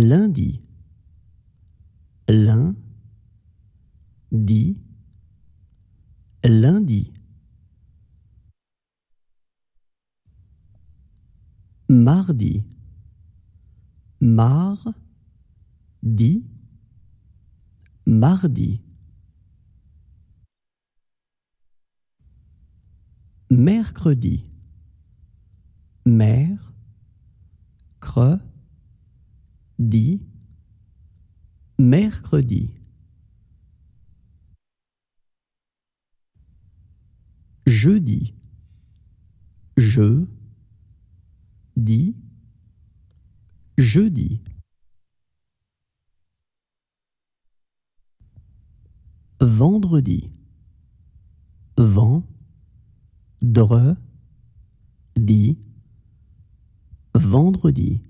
lundi, lundi, lundi. Mardi, mar, di, mardi. Mercredi, mer, creux, dit mercredi. Jeudi. Je dis jeudi. Vendredi. dit Vendredi.